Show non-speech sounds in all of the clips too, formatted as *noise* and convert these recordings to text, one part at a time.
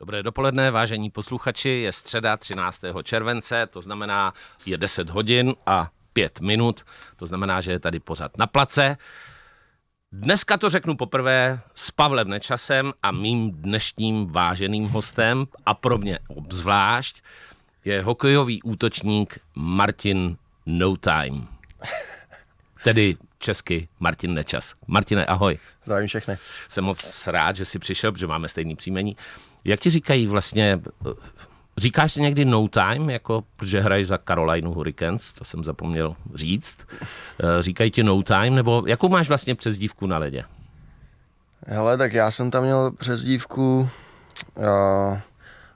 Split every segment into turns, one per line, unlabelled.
Dobré dopoledne, vážení posluchači. Je středa 13. července, to znamená, je 10 hodin a 5 minut, to znamená, že je tady pořád na place. Dneska to řeknu poprvé s Pavlem Nečasem a mým dnešním váženým hostem a pro mě obzvlášť je hokejový útočník Martin No Time. Tedy česky Martin Nečas. Martine, ahoj. Zdravím všechny. Jsem moc rád, že jsi přišel, protože máme stejný příjmení. Jak ti říkají vlastně, eh, říkáš si někdy no time, jako, že hraješ za Carolina Hurricanes, to jsem zapomněl říct. Eh, říkají ti no time, nebo jakou máš vlastně přezdívku na ledě?
Hele, tak já jsem tam měl přezdívku, uh, eh,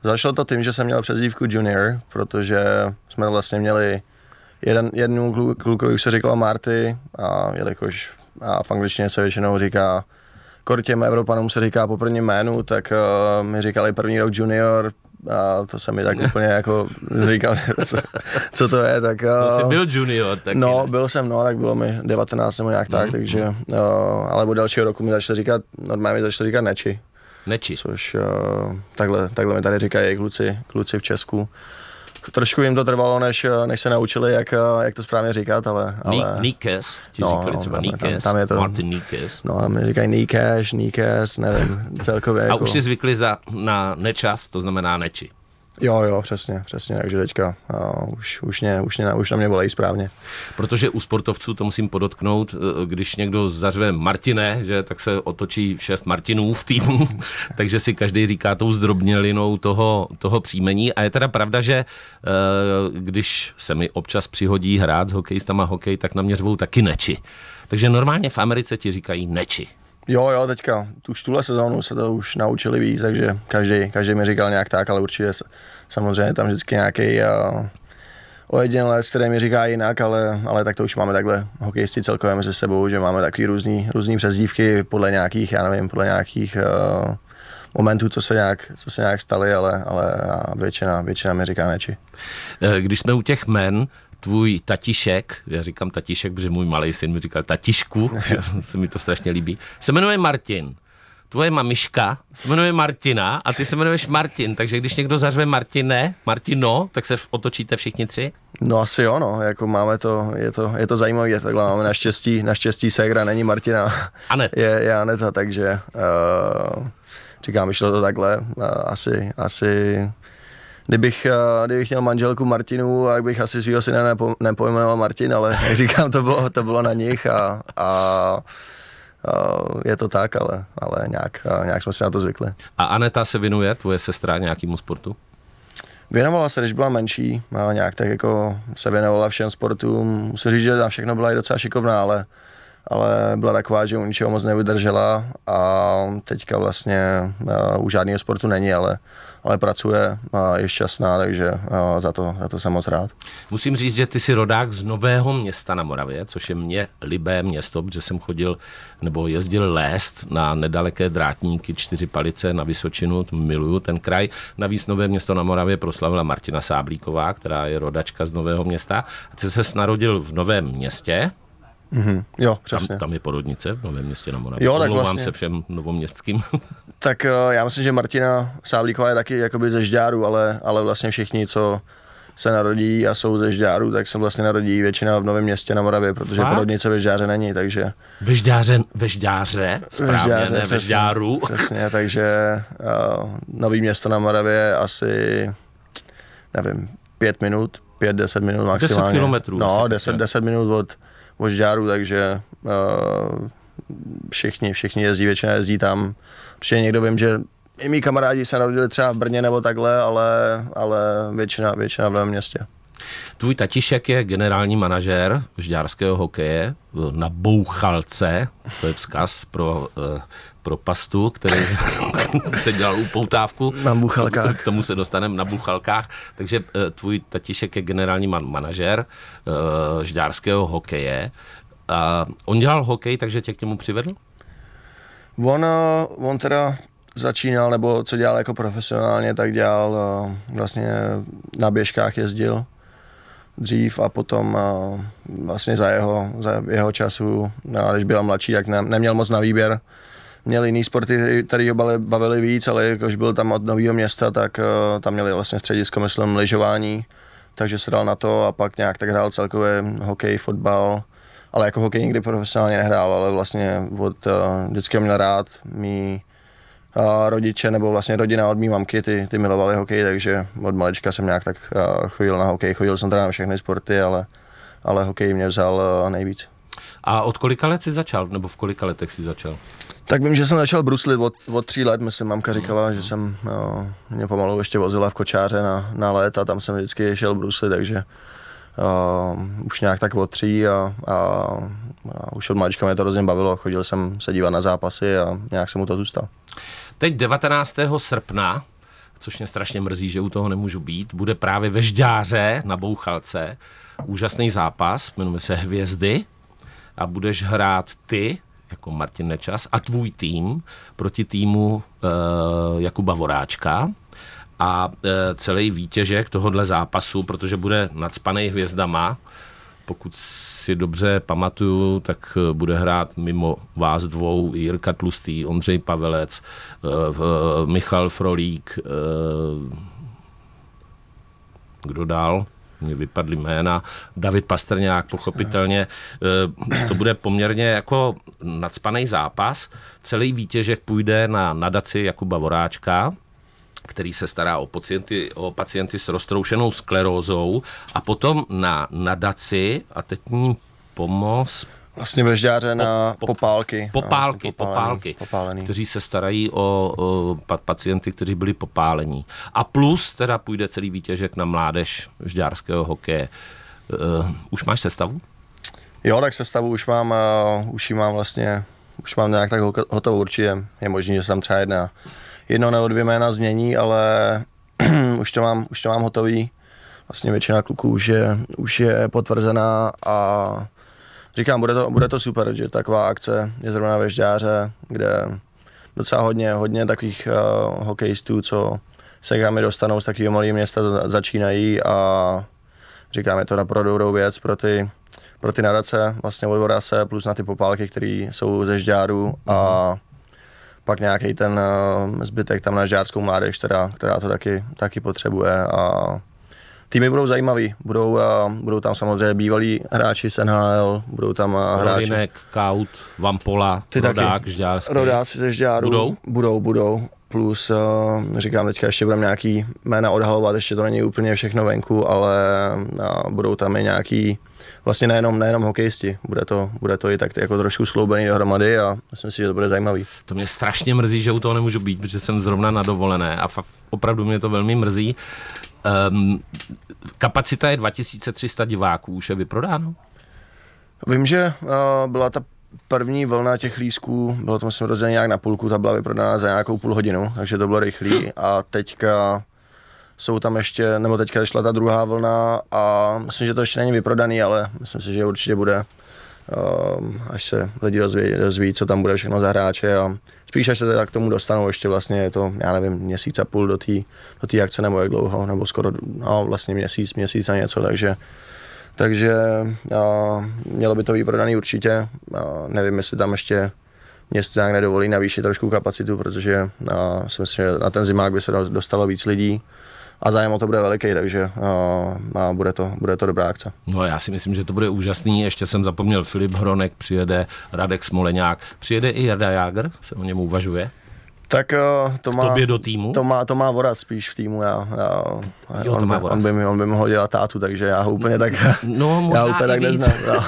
zašlo to tím, že jsem měl přezdívku junior, protože jsme vlastně měli jeden, jednu klukovi, se říkala Marty, a jelikož a v angličtině se většinou říká Kortěm Evropanům se říká po prvním jménu, tak uh, mi říkali první rok junior, a to se mi tak *laughs* úplně jako říkal, co, co to je, tak... Uh, eh, jsi prostě byl
junior, tak... No,
byl jsem, no, tak bylo mi 19 nebo nějak mm. tak, mhm. takže, uh, ale od dalšího roku mi začali říkat, normálně mi začali říkat neči. Neči. Což uh, takhle, takhle mi tady říkají kluci, kluci v Česku trošku jim to trvalo, než, než se naučili, jak, jak to správně říkat, ale... ale... Nikes, ti no, říkali no, třeba Nikes, tam, tam je to, Martin Nikes. No, my říkají Nikes, Nikes, nevím, celkově. A jako... už si zvykli za,
na nečas, to znamená neči.
Jo, jo, přesně, přesně, takže teďka jo, už, už, mě, už, mě, už na mě volají správně. Protože u sportovců to musím podotknout, e, když někdo
zařve Martine, že tak se otočí šest Martinů v týmu, *laughs* takže si každý říká tou zdrobnělinou toho, toho příjmení a je teda pravda, že e, když se mi občas přihodí hrát s hokejistama hokej, tak na mě řvou taky neči. Takže normálně v Americe ti říkají neči.
Jo, jo, teďka, už tuhle sezónu se to už naučili víc, takže každý, každý mi říkal nějak tak, ale určitě samozřejmě tam vždycky nějaký uh, ojedinělec, který mi říká jinak, ale, ale tak to už máme takhle hokejisti celkově mezi sebou, že máme takový různý, různý přezdívky podle nějakých, já nevím, podle nějakých uh, momentů, co se nějak, co se nějak staly, ale, ale většina, většina mi říká neči. Eh, když jsme u těch
men, tvůj tatišek, já říkám tatišek, protože můj malý syn mi říkal tatišku, *laughs* se mi to strašně líbí, se jmenuje Martin. Tvoje mamiška se jmenuje Martina a ty se jmenuješ Martin, takže když někdo zařve Martine, Martino, tak se otočíte všichni tři?
No asi jo, no, jako máme to, je to, je to zajímavé, takhle máme naštěstí, naštěstí ségra není Martina, Anet. je, je Aneta, takže uh, říkám, šlo to takhle, uh, asi, asi kdybych, eh, kdybych měl manželku Martinu, tak bych asi svého syna nepo, nepojmenoval Martin, ale jak říkám, to bylo, to bylo na nich a, a, a je to tak, ale, ale nějak, nějak jsme si na to zvykli.
A Aneta se věnuje, tvoje sestra, nějakému sportu?
Věnovala se, když byla menší, nějak tak jako se věnovala všem sportům. Musím říct, že na všechno byla i docela šikovná, ale ale byla taková, že u ničeho moc nevydržela a teďka vlastně uh, eh, u žádného sportu není, ale, ale pracuje a je šťastná, takže uh, za to, za to jsem moc rád.
Musím říct, že ty jsi rodák z Nového města na Moravě, což je mě libé město, protože jsem chodil nebo jezdil lést na nedaleké drátníky, čtyři palice na Vysočinu, miluju ten kraj. Navíc Nové město na Moravě proslavila Martina Sáblíková, která je rodačka z Nového města. A ty se narodil v Novém městě,
Mm-hmm. Jo, přesně. Tam,
tam je porodnice v Novém městě na Moravě. Jo, tak vlastně. se všem novoměstským.
*laughs* tak uh, já myslím, že Martina Sáblíková je taky jakoby ze Žďáru, ale, ale vlastně všichni, co se narodí a jsou ze Žďáru, tak se vlastně narodí většina v Novém městě na Moravě, protože Fakt? porodnice ve Žďáře není, takže...
Ve Žďáře, ve Žďáře, správně, ve Žďáře, ne přesně, ve Žďáru.
*laughs* Přesně, takže uh, Nový město na Moravě asi, nevím, pět minut, pět, deset minut maximálně. Deset kilometrů. No, deset, deset minut od Vožďáru, takže uh, všichni, všichni jezdí, většina jezdí tam. Určitě někdo vím, že i mý kamarádi se narodili třeba v Brně nebo takhle, ale, ale většina, většina v městě.
Tvůj tatišek je generální manažér žďárského hokeje na Bouchalce, to je vzkaz pro uh, pro pastu, který *laughs* teď dělal upoutávku. Na buchalkách. K tomu se dostaneme na buchalkách. Takže eh, tvůj tatišek je generální man- manažer uh, žďárského hokeje. A on dělal hokej, takže
tě k němu přivedl? On, eh, on teda začínal, nebo co dělal jako profesionálně, tak dělal vlastně na běžkách jezdil dřív a potom vlastně za jeho, za jeho času, no, když byl mladší, tak ne, neměl moc na výběr, měl jiný sporty, který ho bavili víc, ale jakož byl tam od nového města, tak eh, tam měli vlastně středisko, myslím, lyžování, takže se dal na to a pak nějak tak hrál celkově hokej, fotbal, ale jako hokej nikdy profesionálně nehrál, ale vlastně od, eh, vždycky ho měl rád, mý eh, rodiče nebo vlastně rodina od mý mamky, ty, ty milovali hokej, takže od malička jsem nějak tak chodil na hokej, chodil jsem teda na všechny sporty, ale, ale hokej mě vzal nejvíc.
A od kolika let jsi začal, nebo
v kolika letech jsi začal? Tak vím, že jsem začal bruslit od, od tří let, myslím, mamka říkala, mm. že jsem, jo, no, mě pomalu ještě vozila v kočáře na, na let a tam jsem vždycky šel bruslit, takže uh, už nějak tak od tří a, a, a už od malička mě to hrozně bavilo, chodil jsem se dívat na zápasy a nějak jsem mu to zůstal.
Teď 19. srpna což mě strašně mrzí, že u toho nemůžu být, bude právě ve Žďáře na Bouchalce. Úžasný zápas, jmenuje se Hvězdy a budeš hrát ty, jako Martin Nečas, a tvůj tým proti týmu uh, Jakuba Voráčka a uh, eh, celý výtěžek tohohle zápasu, protože bude nadspaný hvězdama, pokud si dobře pamatuju, tak eh, bude hrát mimo vás dvou Jirka Tlustý, Ondřej Pavelec, Michal Frolík, kdo dál? mě vypadly jména, David Pastrňák, pochopitelně. Eh, to bude poměrně jako nadspaný zápas. Celý výtěžek půjde na nadaci Jakuba Voráčka, který se stará o pacienty, o pacienty s roztroušenou sklerózou a potom na nadaci, a teď ní pomoz, Vlastně vežďáře na po, po,
popálky. Popálky, no, vlastně popálky,
popálený. kteří se starají o, o pacienty, kteří byli popálení. A plus teda půjde celý výtěžek na mládež žďárského hokeje. Uh, už máš sestavu?
Jo, tak sestavu už mám, uh, už ji mám vlastně, už mám nějak tak hotovou určitě. Je možné, že se tam třeba jedna, jedno nebo dvě jména změní, ale *clears throat* už, to mám, už to mám hotový. Vlastně většina kluků už je, už je potvrzená a říkám, bude to, bude to super, že taková akce je zrovna ve Žďáře, kde docela hodně, hodně takových uh, hokejistů, co se k dostanou z takového malého města, začínají a říkám, je to naprosto dobrou věc pro ty, pro ty nadace, vlastně se, plus na ty popálky, které jsou ze Žďáru mm-hmm. a pak nějaký ten uh, zbytek tam na žádskou mládež, která, která to taky, taky potřebuje a Týmy budou zajímavý, budou, uh, budou tam samozřejmě bývalí hráči z NHL, budou tam uh, hráči. Rodinek, Kaut, Vampola, Ty Rodák, taky. Rodáci ze Žďáru. Budou? Budou, budou. Plus, uh, říkám, teďka ještě budeme nějaký jména odhalovat, ještě to není úplně všechno venku, ale uh, budou tam i nějaký, vlastně nejenom, nejenom hokejisti, bude to, bude to i tak jako trošku skloubený dohromady a myslím si, že to bude zajímavý. To mě
strašně mrzí, že u toho nemůžu být, protože jsem zrovna na dovolené a opravdu mě to velmi mrzí. Um, kapacita je 2300 diváků, už je vyprodáno?
Vím, že uh, byla ta první vlna těch lísků, bylo to myslím rozdělené nějak na půlku, ta byla vyprodaná za nějakou půl hodinu, takže to bylo rychlý hm. a teďka jsou tam ještě, nebo teďka šla ta druhá vlna a myslím, že to ještě není vyprodaný, ale myslím si, že určitě bude. Ehm, až se lidi dozví, dozví, co tam bude všechno za hráče a spíš až se k tomu dostanou, ještě vlastně je to, já nevím, měsíc a půl do té do tý akce nebo jak dlouho, nebo skoro, no vlastně měsíc, měsíc a něco, takže takže a, mělo by to být prodaný určitě. A, nevím, jestli tam ještě město nějak nedovolí navýšit trošku kapacitu, protože a, si myslím, že na ten zimák by se dostalo víc lidí a zájem o to bude veliký, takže uh, bude, to, bude to dobrá akce.
No já si myslím, že to bude úžasný, ještě jsem zapomněl, Filip Hronek přijede, Radek Smoleňák, přijede i Jarda Jágr, se o něm uvažuje?
Tak eh, to, má, do týmu? to má, to má Vorat spíš v týmu, já, já jo, on, to má by, on, by mi, on by mi hodil tátu, takže já ho úplně tak, no, já úplně tak neznám. No. *laughs*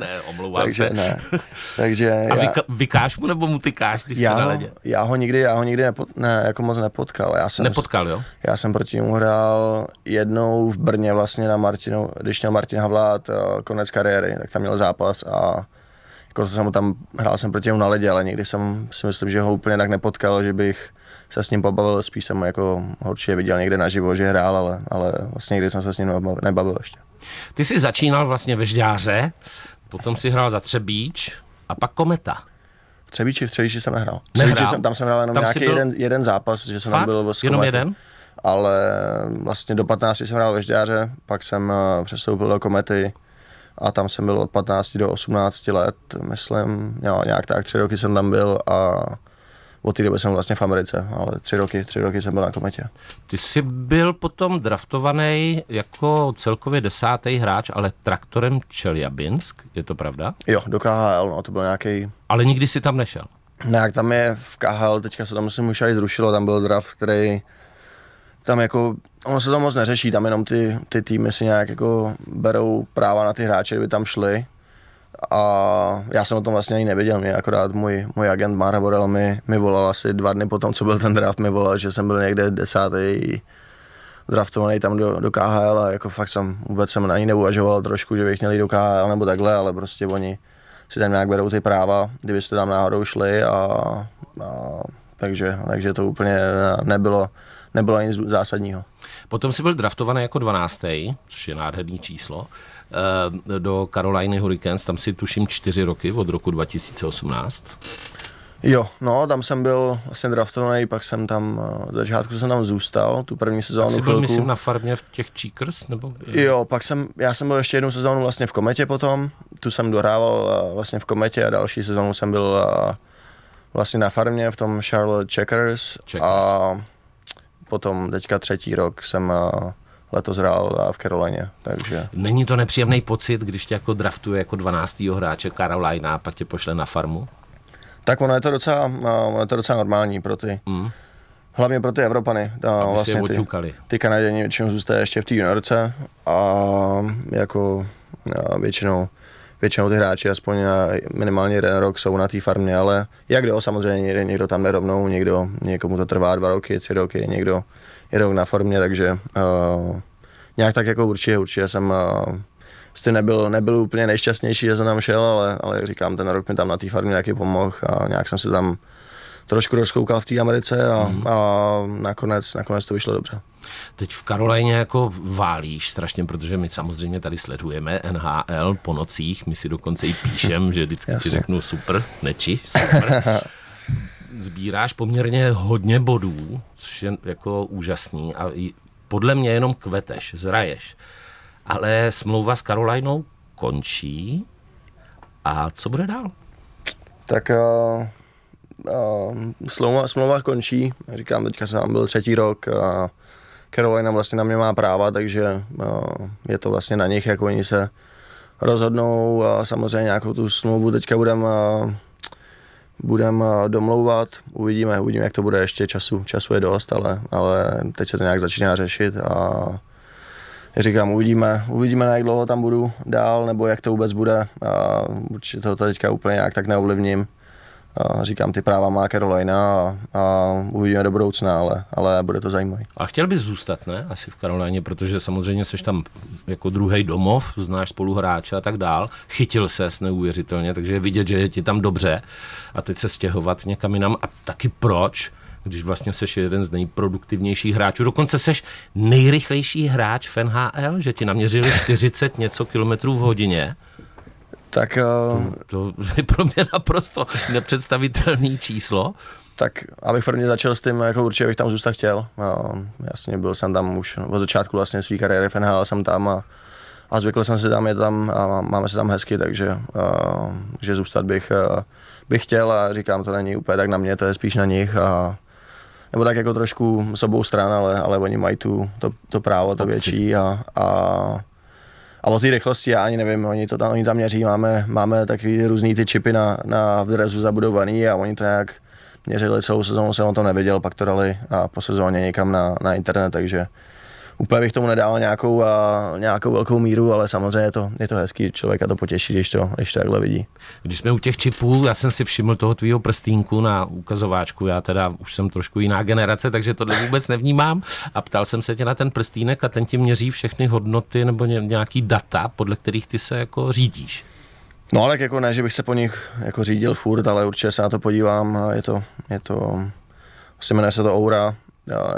ne, omlouvám takže se. Ne. Takže A já,
vykáš mu nebo mu tykáš, když já, na
já ho nikdy, já ho nikdy nepo, ne, jako moc nepotkal. Já jsem, nepotkal, jo? Já jsem proti němu hrál jednou v Brně vlastně na Martinu, když měl Martin Havlát eh, konec kariéry, tak tam měl zápas a jako jsem tam, hrál jsem proti němu na ledě, ale nikdy jsem si myslím, že ho úplně tak nepotkal, že bych se s ním pobavil, spíš jsem jako určitě viděl někde naživo, že hrál, ale, ale vlastně nikdy jsem se s ním nebavil ještě.
Ty jsi začínal vlastně ve Žďáře, potom si hrál za Třebíč a pak Kometa.
V Třebíči, v Třebíči jsem nehrál. nehrál. Třebíči jsem, tam jsem hrál jenom tam nějaký byl... jeden, jeden zápas, že jsem Fakt? tam byl s Jenom jeden? Ale vlastně do 15 jsem hrál ve Žďáře, pak jsem eh, přestoupil do Komety, a tam jsem byl od 15 do 18 let, myslím, jo, nějak tak, tři roky jsem tam byl a od té doby jsem vlastně v Americe, ale tři roky, tři roky jsem byl na kometě.
Ty jsi byl potom draftovaný jako celkově desátý hráč, ale traktorem Čeljabinsk, je to pravda?
Jo, do KHL, no, to byl nějaký. Ale nikdy si tam nešel? Ne, jak tam je v KHL, teďka se tam myslím už aj zrušilo, tam byl draft, který tam jako Ono se to moc neřeší, tam jenom ty, ty týmy si nějak jako berou práva na ty hráče, kdyby tam šli. A já jsem o tom vlastně ani nevěděl, mě akorát můj, můj agent Mara Borel mi, mi volal asi dva dny potom, co byl ten draft, mi volal, že jsem byl někde desátý draftovaný tam do, do KHL a jako fakt jsem vůbec jsem ani neuvažoval trošku, že bych měl jít do KHL nebo takhle, ale prostě oni si tam nějak berou ty práva, kdybyste tam náhodou šli a, a takže, takže to úplně nebylo, nebylo nic zásadního.
Potom si byl draftovaný jako 12. což je nádherný číslo, eh, do Caroliny Hurricanes, tam si tuším čtyři roky od roku 2018.
Jo, no, tam jsem byl vlastně draftovaný, pak jsem tam, v eh, začátku jsem tam zůstal, tu první sezónu tak jsi byl, myslím,
na farmě v těch Cheekers, nebo? Jo,
pak jsem, já jsem byl ještě jednu sezónu vlastně v Kometě potom, tu jsem dohrával eh, vlastně v Kometě a další sezónu jsem byl vlastně na farmě v tom Charlotte Checkers, Checkers. a potom teďka třetí rok jsem eh, letos hrál v Karolině, takže... Není
to nepříjemný pocit, když tě jako draftuje jako 12. hráče Karolina a pak tě pošle na farmu?
Tak ono je to docela, eh, ono je to docela normální pro ty. Mm. Hlavně pro ty Evropany. A vlastně ty, ty Kanaděni většinou zůstají ještě v té juniorce a jako a eh, většinou většinou ty hráči aspoň na, minimálně jeden rok jsou na té farmě, ale jak jde o samozřejmě, někdo tam nerovnou, někdo, někomu to trvá dva roky, tři roky, někdo je rok na farmě, takže uh, nějak tak jako určitě, určitě jsem uh, s tím nebyl, nebyl úplně nejšťastnější, že jsem tam šel, ale, ale jak říkám, ten rok mi tam na té farmě nějaký pomohl a nějak jsem se tam trošku rozkoukal v té Americe a, hmm. a nakonec, nakonec to vyšlo dobře.
Teď v Karolajně jako válíš strašně, protože my samozřejmě tady sledujeme NHL po nocích, my si dokonce i píšem, že vždycky ti řeknu super, neči, super. Zbíráš *laughs* poměrně hodně bodů, což je jako úžasný a podle mě jenom kveteš, zraješ. Ale smlouva
s Karolajnou končí a co bude dál? Tak uh smlouva, smlouva končí, říkám, teďka jsem byl třetí rok a Carolina vlastně na mě má práva, takže je to vlastně na nich, jak oni se rozhodnou a samozřejmě nějakou tu smlouvu teďka budeme budem domlouvat, uvidíme, uvidíme, jak to bude ještě času, času je dost, ale, ale teď se to nějak začíná řešit a říkám, uvidíme, uvidíme, na jak dlouho tam budu dál, nebo jak to vůbec bude, a určitě to teďka úplně nějak tak neovlivním a říkám, ty práva má Carolina a, a uvidíme do budoucna, ale, ale bude to zajímavé. A chtěl bys zůstat, ne? Asi v Karolíně, protože samozřejmě jsi tam jako druhý domov,
znáš spoluhráče a tak dál. Chytil se, neuvěřitelně, takže je vidět, že je ti tam dobře a teď se stěhovat někam jinam. A taky proč? když vlastně seš jeden z nejproduktivnějších hráčů. Dokonce seš nejrychlejší hráč v NHL, že ti naměřili 40
něco kilometrů v hodině. Tak, uh, to, to je pro mě naprosto nepředstavitelné číslo. Tak abych prvně začal s tím, jako určitě bych tam zůstat chtěl. A jasně, byl jsem tam už od začátku vlastně své kariéry v NHL, jsem tam a, a zvykl jsem se tam, je tam a máme se tam hezky, takže uh, že zůstat bych, uh, bych chtěl a říkám, to není úplně tak na mě, to je spíš na nich a nebo tak jako trošku s obou stran, ale, ale oni mají tu, to, to právo, to větší a, a a o té rychlosti já ani nevím, oni to tam, oni tam měří, máme, máme takový různý ty čipy na, na drezu zabudovaný a oni to nějak měřili celou sezónu, jsem o tom nevěděl, pak to dali a po sezóně někam na, na internet, takže úplně bych tomu nedal nějakou, a, nějakou velkou míru, ale samozřejmě je to, je to hezký, člověka to potěší, když to, když to takhle vidí. Když jsme u
těch čipů, já jsem si všiml toho tvýho prstínku na ukazováčku, já teda už jsem trošku jiná generace, takže to vůbec nevnímám a ptal jsem se tě na ten prstínek a ten ti měří všechny hodnoty nebo nějaký data,
podle kterých ty
se jako řídíš.
No ale jako ne, že bych se po nich jako řídil furt, ale určitě se na to podívám, je to, je to, se jmenuje se to Oura,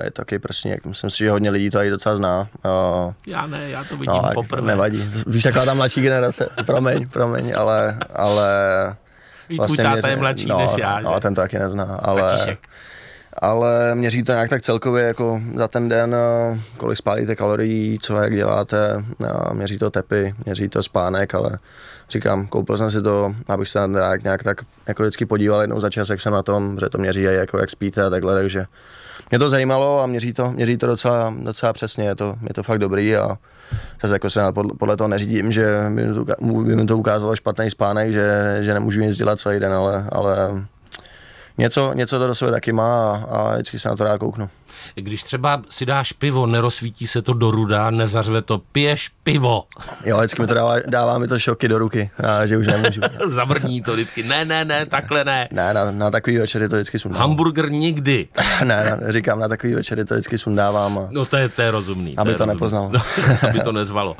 je taky prostě, myslím si, že hodně lidí to tady docela zná.
Já ne, já to vidím no, poprvé. Nevadí,
víš, taková ta mladší generace, *laughs* promiň, promiň, ale, ale Víš, vlastně tvůj táta je mladší no, než já, no, že? No, ten to taky nezná, ale... Patišek. Ale měří to nějak tak celkově jako za ten den, eh, kolik spálíte kalorií, co jak děláte, no, měří to tepy, měří to spánek, ale říkám, koupil jsem si to, abych se nějak, nějak tak jako vždycky podíval jednou za čas, jak jsem na tom, že to měří jako jak spíte a takhle, takže mě to zajímalo a měří to, měří to docela, docela přesně, je to, je to fakt dobrý a zase jako se podle, podle toho neřídím, že by mi to, by mi to ukázalo špatný spánek, že, že nemůžu nic dělat celý den, ale, ale něco, něco to do sebe taky má a, a vždycky se na to rád kouknu. Když
třeba si dáš pivo, nerozsvítí se to do ruda, nezařve to, piješ pivo.
Jo, vždycky mi to dává, dává mi to šoky do ruky, a, že už nemůžu. *laughs* Zavrní to vždycky, ne, ne, ne, takhle ne. Ne, na, na takový večery to vždycky sundávám. Hamburger nikdy. *laughs* ne, říkám, na takový večery to vždycky sundávám. A...
No to je, to je rozumný. Aby to, je to rozumný. nepoznal. No, *laughs* aby to nezvalo.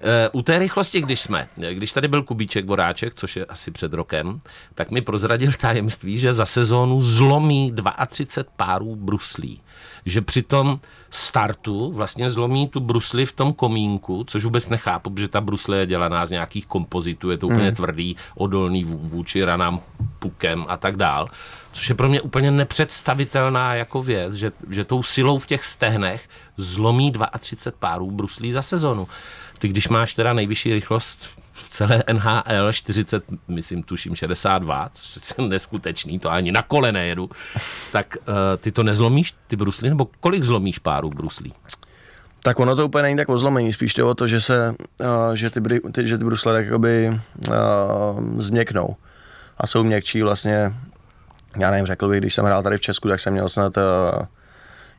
Eh, u té rychlosti, když jsme, eh, když tady byl Kubíček Boráček, což je asi před rokem, tak mi prozradil tajemství, že za sezónu zlomí 32 párů bruslí. Že přitom startu vlastně zlomí tu brusli v tom komínku, což vůbec nechápu, protože ta brusle je dělaná z nějakých kompozitů, je to hmm. úplně hmm. tvrdý, odolný vůči ranám pukem a tak dál. Což je pro mě úplně nepředstavitelná jako věc, že, že tou silou v těch stehnech zlomí 32 párů bruslí za sezonu. Ty když máš teda nejvyšší rychlost v celé NHL 40, myslím, tuším 62, což je neskutečný, to ani na kole nejedu, tak uh, ty to nezlomíš, ty bruslí, nebo kolik
zlomíš párů bruslí? Tak ono to úplně není tak o zlomení, spíš to o to, že se, uh, že ty, ty, že ty brusle jakoby uh, změknou a jsou měkčí vlastně, já nevím, řekl bych, když jsem hrál tady v Česku, tak jsem měl snad uh,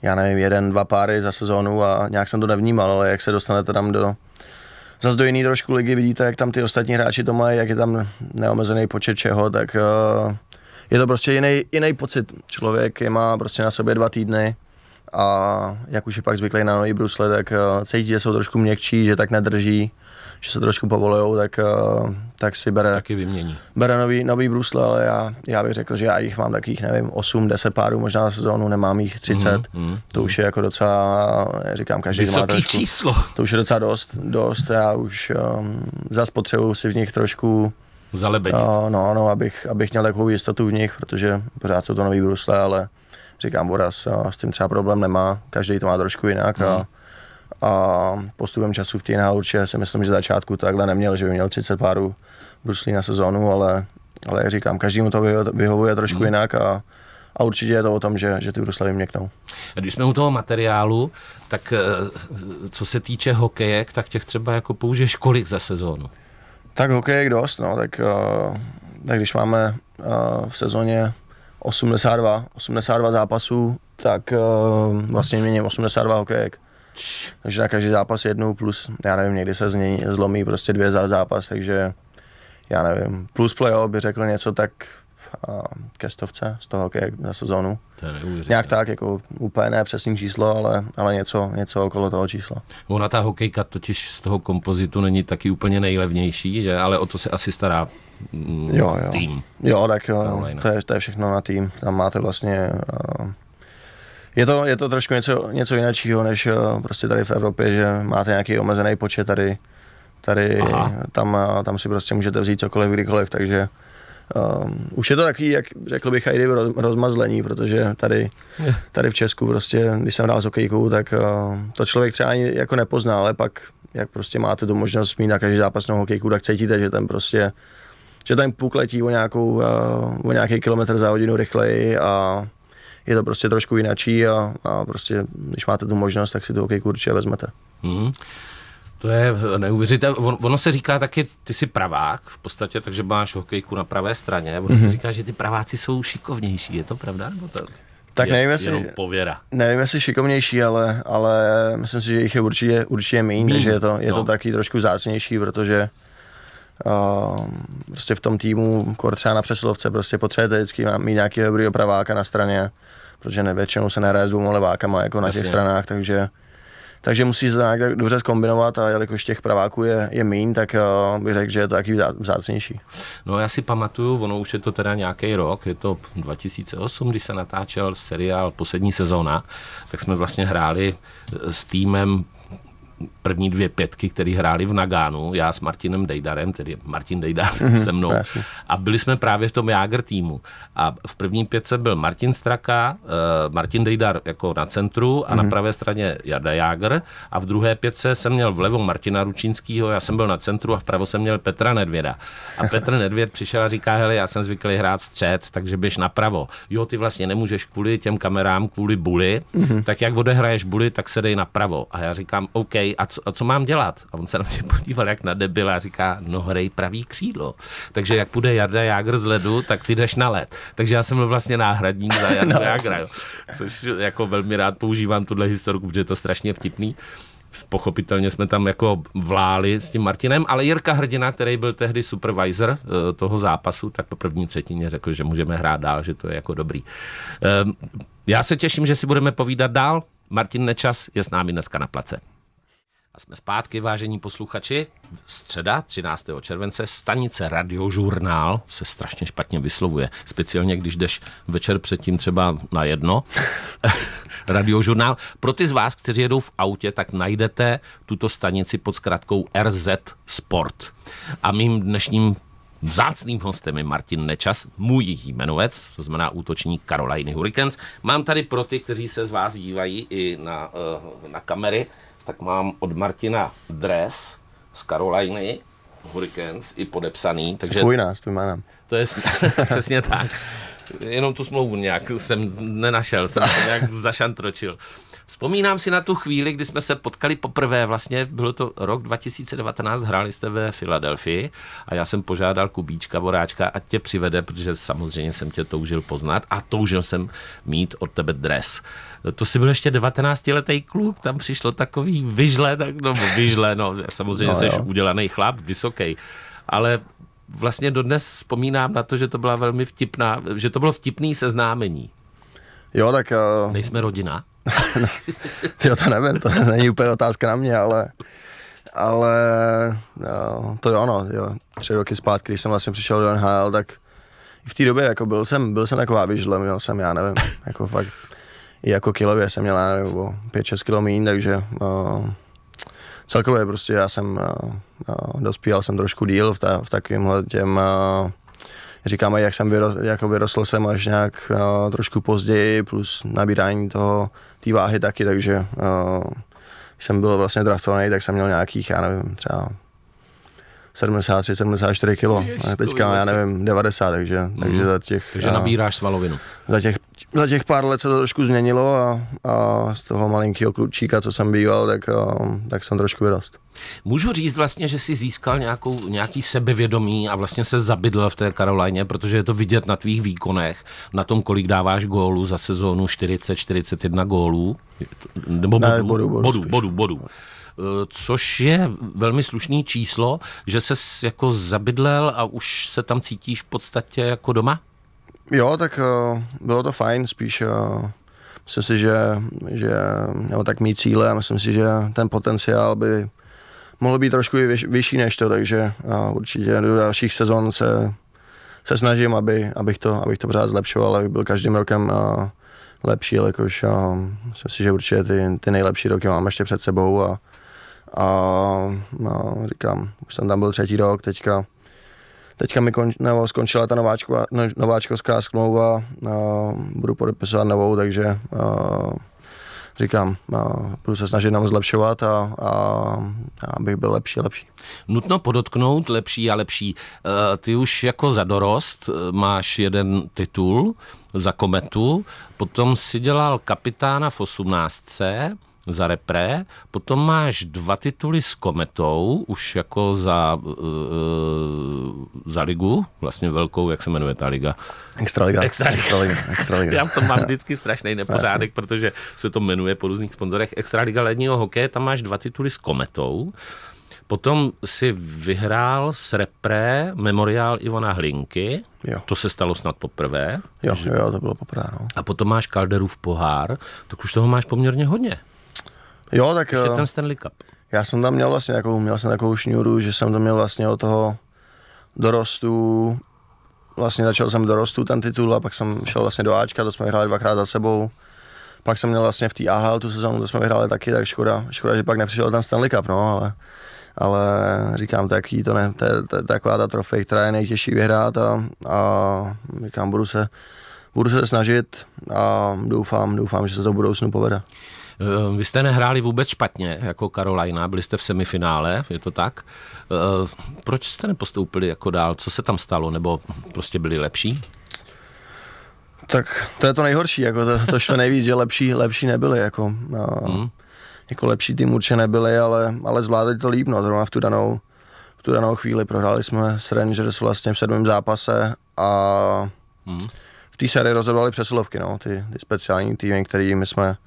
já nevím, jeden, dva páry za sezónu a nějak jsem to nevnímal, ale jak se dostanete tam do, zase do jiný trošku ligy vidíte, jak tam ty ostatní hráči to mají, jak je tam neomezený počet čeho, tak eh, je to prostě jiný, jiný pocit. Člověk je má prostě na sobě dva týdny a jak už je pak zvyklý na nový brusle, tak eh, cítí, že jsou trošku měkčí, že tak nedrží že se trošku povolujou, tak, eh, tak si bere, taky vymění. bere nový, nový brusle, ale já, já bych řekl, že já jich mám takých, nevím, 8, 10 párů možná na sezónu, nemám jich 30. Mm, mm, to už mhm. je jako docela, říkám, každý Vysoký má trošku, číslo. To už je docela dost, dost, já už um, zas potřebuju si v nich trošku Zalebenit. No, no, no abych, abych měl takovou jistotu v nich, protože pořád jsou to nový brusle, ale říkám, Boras s tím třeba problém nemá, každý to má trošku jinak mm. a mhm a postupem času v týnál určitě si myslím, že začátku takhle neměl, že by měl 30 párů bruslí na sezónu, ale, ale jak říkám, každému to vyhovuje trošku hmm. jinak a, a určitě je to o tom, že, že ty Bruslavy měknou.
Když jsme u toho materiálu, tak eh, co se týče hokejek, tak těch třeba jako použiješ kolik za sezónu?
Tak hokejek dost, no, tak, eh, tak když máme eh, v sezóně 82, 82 zápasů, tak vlastně měním 82 hokejek takže na každý zápas jednou plus, já nevím, někdy se změní, zlomí prostě dvě za zápas, takže já nevím, plus playoff by řekl něco tak ke stovce z toho hokeje za sezónu. To je Nějak tak, jako úplně ne přesný číslo, ale, ale něco, něco okolo toho čísla.
Ona ta hokejka totiž z toho kompozitu není taky úplně nejlevnější, že? ale o to se asi stará mm, jo, jo. tým.
Jo, tak jo, to, je, to je všechno na tým. Tam máte vlastně uh, je to, je to trošku něco, něco jiného, než eh, prostě tady v Evropě, že máte nějaký omezený počet tady, tady tam, eh, tam si prostě můžete vzít cokoliv, kdykoliv, takže Um, už je to takový, jak řekl bych, i roz, rozmazlení, protože tady, tady v Česku prostě, když jsem hrál s hokejkou, tak uh, to člověk třeba ani jako nepozná, ale pak, jak prostě máte tu možnost mít na každý zápasnou hokejku, tak cítíte, že ten prostě, že ten puk letí o, nějakou, uh, o nějaký kilometr za hodinu rychleji a je to prostě trošku jináčí a, a prostě, když máte tu možnost, tak si tu hokejku určitě vezmete. Hmm.
To je neuvěřitelné. On, ono se říká taky, ty jsi pravák v podstatě, takže máš hokejku na pravé straně. Ono hmm se mhm. říká, že ty praváci jsou šikovnější. Je to pravda? Nebo to...
Tak nevím, jestli, pověra. nevím, jestli šikovnější, ale, ale myslím si, že jich je určitě, určitě méně, míň, takže je to, je no. to taky trošku zácnější, protože uh, prostě v tom týmu, kor třeba na přesilovce, prostě potřebujete vždycky mít nějaký dobrý opraváka na straně protože nevětšinou se nehraje s dvouma levákama jako na Jasně. těch stranách, takže takže musí se nějak dobře zkombinovat a jelikož těch praváků je, je méně, tak uh, bych řekl, že je to taky vzácnější.
No já si pamatuju, ono už je to teda nějaký rok, je to 2008, když se natáčel seriál Poslední sezóna, tak jsme vlastně hráli eh, s týmem první dvě pětky, které hráli v Nagánu, já s Martinem Dejdarem, tedy Martin Dejdar mm-hmm, se mnou, jasný. a byli jsme právě v tom Jágr týmu. A v první pětce byl Martin Straka, uh, Martin Dejdar jako na centru a mm-hmm. na mhm. pravé straně Jarda Jágr a v druhé pětce jsem měl vlevo Martina Ručínského, já jsem byl na centru a vpravo jsem měl Petra Nedvěda. A Petr *laughs* Nedvěd přišel a říká, hele, já jsem zvyklý hrát střed, takže běž napravo. Jo, ty vlastně nemůžeš kvůli těm kamerám, kvůli buli, mm-hmm. tak jak odehraješ buli, tak se dej napravo. A já říkám, OK, hrej, a co, a co mám dělat? A on se na mě podíval jak na debila a říká, no hrej pravý křídlo. Takže jak půjde Jarda Jágr z ledu, tak ty jdeš na led. Takže já jsem byl vlastně náhradník za Jarda *laughs* no, Jágra, což jako velmi rád používám tuhle historiku, protože je to strašně vtipný pochopitelně jsme tam jako vláli s tím Martinem, ale Jirka Hrdina, který byl tehdy supervisor eh, toho zápasu, tak po první třetině řekl, že můžeme hrát dál, že to je jako dobrý. Ehm, já se těším, že si budeme povídat dál. Martin Nečas je s námi dneska na place. A jsme zpátky, vážení posluchači. Středa, 13. července, stanice Radiožurnál se strašně špatně vyslovuje. Speciálně, když jdeš večer předtím třeba na jedno. *laughs* Radiožurnál. Pro ty z vás, kteří jedou v autě, tak najdete tuto stanici pod zkratkou RZ Sport. A mým dnešním Vzácným hostem je Martin Nečas, můj jmenovec, to znamená útočník Karolajny Hurikens. Mám tady pro ty, kteří se z vás dívají i na, eh, na kamery, tak mám od Martina dres z Karolajny, Hurricanes i podepsaný. Takže... Tvůj nás, tvůj má nám.
To je *laughs* přesně
tak. Jenom tu smlouvu nějak jsem nenašel, jsem to nějak zašantročil. Vzpomínám si na tu chvíli, kdy jsme se potkali poprvé, vlastně bylo to rok 2019, hráli jste ve Filadelfii a já jsem požádal Kubíčka Voráčka, ať tě přivede, protože samozřejmě jsem tě toužil poznat a toužil jsem mít od tebe dres. To si byl ještě 19-letý kluk, tam přišlo takový vyžle, tak, no vyžle, no samozřejmě no, jsi udělaný chlap, vysoký, ale vlastně dodnes vzpomínám na to, že to byla velmi vtipná, že to bylo vtipný seznámení.
Jo, tak... Uh... Nejsme rodina? *laughs* jo, to nevím, to není úplně otázka na mě, ale... Ale jo, eh, to jo, no, jo. Tři roky zpátky, když jsem vlastně přišel do NHL, tak v té době jako byl jsem, byl jsem taková vyžle, měl jsem, já nevím, jako fakt, i jako kilově jsem měl, já nevím, 5-6 kilo takže uh, celkově prostě já jsem uh, dospíval jsem trošku díl v, ta, v takovýmhle těm uh, říkáme, jak jsem vyro, jako vyrostl jsem až nějak uh, trošku později, plus nabírání toho, té váhy taky, takže uh, když jsem byl vlastně draftovaný, tak jsem měl nějakých, já nevím, třeba 73, 74 kilo. a Teďka, já nevím, 90, takže, mm. takže za těch... Takže a, nabíráš svalovinu. Za těch, za těch pár let se to trošku změnilo a, a z toho malinkého klučíka, co jsem býval, tak, a, tak jsem trošku vyrost.
Můžu říct vlastně, že jsi získal nějakou, nějaký sebevědomí a vlastně se zabydl v té Karolajně, protože je to vidět na tvých výkonech, na tom, kolik dáváš gólů za sezónu 40-41 gólů. Nebo bodů, ne, bodu, bodu, bodu, bodu, bodu, bodu což je velmi slušný číslo, že se jako zabydlel a už se tam cítíš v podstatě jako doma?
Jo, tak eh, bylo to fajn, spíš eh, myslím si, že, že nebo tak mý cíle a myslím si, že ten potenciál by mohl být trošku i vyš, vyšší než to, takže eh, určitě do dalších sezon se, se snažím, aby, abych, to, abych to pořád zlepšoval, abych byl každým rokem lepší, jakož myslím si, že určitě ty, ty nejlepší roky mám ještě před sebou a a no, říkám, už jsem tam byl třetí rok, teďka, teďka mi konč, nebo skončila ta nováčko, no, nováčkovská smlouva, no, budu podepisovat novou, takže uh, říkám, uh, budu se snažit nám zlepšovat a, a, a abych byl lepší a lepší. Nutno
podotknout lepší a lepší. Eh, ty už jako za dorost eh, máš jeden titul za kometu, potom si dělal kapitána v osmnáctce, za repré, potom máš dva tituly s Kometou, už jako za, uh, za ligu, vlastně velkou, jak se jmenuje ta liga? Extraliga. Extraliga. Extraliga. Extraliga. Já to mám vždycky strašný nepořádek, protože se to jmenuje po různých sponzorech. Extraliga ledního hokeje, tam máš dva tituly s Kometou, Potom si vyhrál s repre memoriál Ivana Hlinky. Jo. To se stalo snad poprvé. Jo, že... jo, to bylo poprvé. No. A potom máš Kalderův pohár, tak už toho máš poměrně hodně.
Jo, tak... Ještě eh, ten Stanley Cup. Já jsem tam měl vlastně takovou, měl jsem takovou šňůru, že jsem tam měl vlastně od toho dorostu, vlastně začal jsem dorostu ten titul a pak jsem šel vlastně do Ačka, to jsme vyhráli dvakrát za sebou. Pak jsem měl vlastně v té AHL tu sezónu, to jsme vyhráli taky, tak škoda, škoda, že pak nepřišel ten Stanley Cup, no, ale, ale říkám, jí to ne, to je, to je taková ta trofej, která je nejtěžší vyhrát a, a říkám, budu se, budu se snažit a doufám, doufám, že se to v budoucnu povede.
Eh, vy jste nehráli vůbec špatně jako Karolajna, byli jste v semifinále, je to tak. Eh, proč jste nepostoupili jako dál? Co se tam stalo? Nebo prostě byli lepší?
Tak to je to nejhorší, jako to, to šlo nejvíc, že lepší, lepší nebyli. Jako, a, no. hmm. jako lepší tým určitě nebyli, ale, ale zvládli to líp, no, zrovna v tu danou, v tu danou chvíli. Prohráli jsme s Rangers vlastně v sedmém zápase a hmm. v té sérii rozhodovali přesilovky, no, ty, ty speciální týmy, kterými jsme,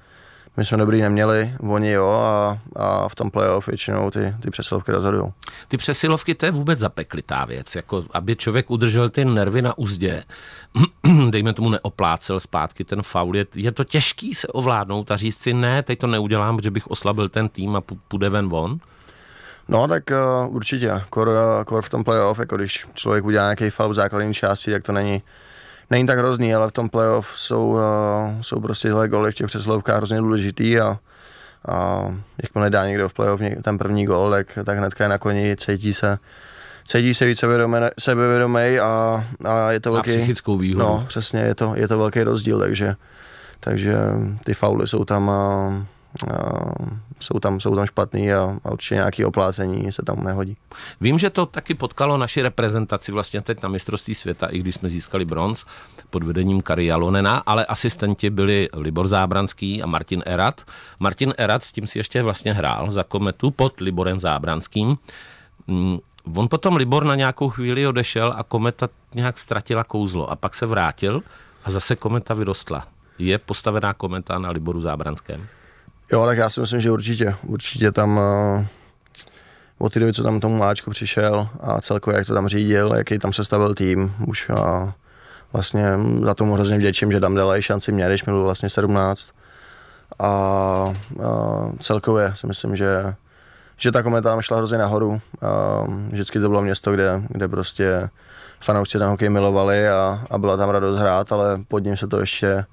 my jsme dobrý neměli, oni jo a, a v tom playoff většinou ty, ty přesilovky rozhodují. Ty přesilovky,
to je vůbec zapeklitá věc, jako aby člověk udržel ty nervy na úzdě, *clears throat* dejme tomu neoplácel zpátky ten faul, je, je to těžký se ovládnout a říct si ne, teď to neudělám, že bych oslabil ten tým a půjde ven von?
No, tak uh, určitě. Kor, kor v tom playoff, jako když člověk udělá nějaký faul v základní části, tak to není, není tak hrozný, ale v tom playoff jsou, uh, jsou prostě tyhle goly v těch přeslovkách hrozně důležitý a, a jakmile dá někdo v playoff ten první gol, tak, tak hnedka je na koni, cítí se, cítí se víc sebevědomé, sebevědomej a, a je to velký... psychickou výhodu. No, přesně, je to, je to velký rozdíl, takže, takže ty fauly jsou tam a jsou tam, jsou tam špatný a, a určitě nějaké oplácení se tam nehodí.
Vím, že to taky potkalo naši reprezentaci vlastně teď na mistrovství světa, i když jsme získali bronz pod vedením Kari Jalonena, ale asistenti byli Libor Zábranský a Martin Erat. Martin Erat s tím si ještě vlastně hrál za kometu pod Liborem Zábranským. Mm, on potom Libor na nějakou chvíli odešel a kometa nějak ztratila kouzlo a pak se vrátil a zase kometa vyrostla. Je postavená kometa na Liboru Zábranském?
Jo, tak já si myslím, že určitě. Určitě tam uh, eh, od té doby, co tam tomu Máčku přišel a celkově jak to tam řídil, jaký tam sestavil tým, už uh, vlastně hm, za tomu hrozně vděčím, že tam dala i šanci mě, když mi bylo vlastně 17. A, uh, celkově si myslím, že, že ta kometa tam šla hrozně nahoru. Uh, vždycky to bylo město, kde, kde prostě fanoušci ten hokej milovali a, a byla tam radost hrát, ale pod ním se to ještě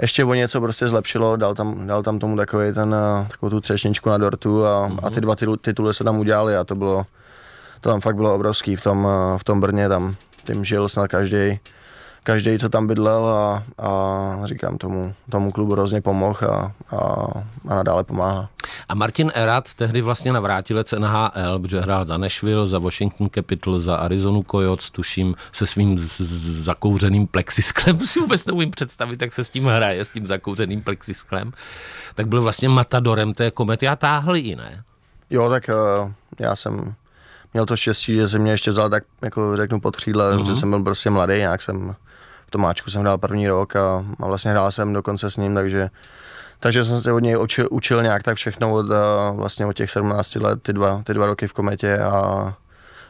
ještě o něco prostě zlepšilo, dal tam, dal tam tomu takový ten, eh, takovou tu třešničku na dortu a, mm-hmm. a ty mhm. dva titul, tituly se tam udělali a to bylo, to tam fakt bylo obrovský v tom, eh, v tom Brně, tam tím žil snad každý každý, co tam bydlel a, a říkám tomu, tomu klubu hrozně pomohl a, a, a nadále pomáhá.
A Martin Erat tehdy vlastně navrátilec NHL, protože hrál za Nashville, za Washington Capital, za Arizonu Coyotes, tuším se svým z, z, zakouřeným plexisklem, *laughs* si vůbec neumím představit, jak se s tím hraje, s tím zakouřeným plexisklem, tak byl vlastně matadorem té komety a táhli i ne?
Jo, tak uh, já jsem měl to štěstí, že se mě ještě vzal tak, jako řeknu, pod křídle, mm-hmm. že jsem byl prostě mladý, nějak jsem Tomáčku jsem hrál první rok a, a vlastně hrál jsem dokonce s ním, takže takže jsem se od něj učil, učil nějak tak všechno od, vlastně od těch 17 let, ty dva, ty dva roky v kometě a